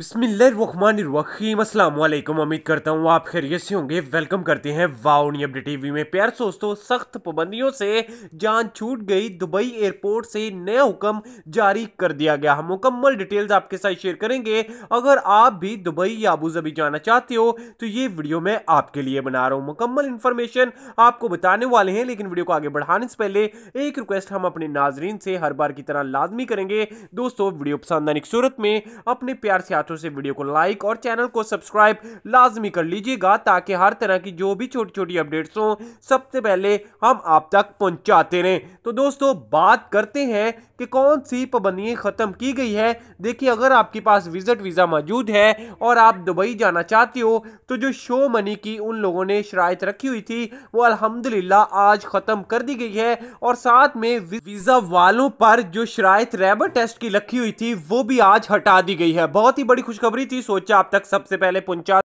बिस्मिल्लाम अस्सलाम वालेकुम उम्मीद करता हूँ आप खैरियत से होंगे वेलकम करते हैं वाउनी अपडेट टीवी में प्यार दोस्तों सख्त पाबंदियों से जान छूट गई दुबई एयरपोर्ट से नया हुक्म जारी कर दिया गया हम मुकम्मल डिटेल्स आपके साथ शेयर करेंगे अगर आप भी दुबई या आबूजबी जाना चाहते हो तो ये वीडियो मैं आपके लिए बना रहा हूँ मुकम्मल इन्फॉर्मेशन आपको बताने वाले हैं लेकिन वीडियो को आगे बढ़ाने से पहले एक रिक्वेस्ट हम अपने नाजरीन से हर बार की तरह लाजमी करेंगे दोस्तों वीडियो पसंद आने की सूरत में अपने प्यार से हाथों से वीडियो को लाइक और चैनल को सब्सक्राइब लाजमी कर लीजिएगा ताकि हर तरह की जो भी छोटी छोटी अपडेट्स हों सबसे पहले हम आप तक पहुंचाते रहें तो दोस्तों बात करते हैं कि कौन सी पाबंदियाँ ख़त्म की गई है देखिए अगर आपके पास विज़िट वीज़ा मौजूद है और आप दुबई जाना चाहते हो तो जो शो मनी की उन लोगों ने शरात रखी हुई थी वो अल्हम्दुलिल्लाह आज ख़त्म कर दी गई है और साथ में वीज़ा वालों पर जो शरात रैबर टेस्ट की रखी हुई थी वो भी आज हटा दी गई है बहुत ही बड़ी खुशखबरी थी सोचा आप तक सबसे पहले पहुंचा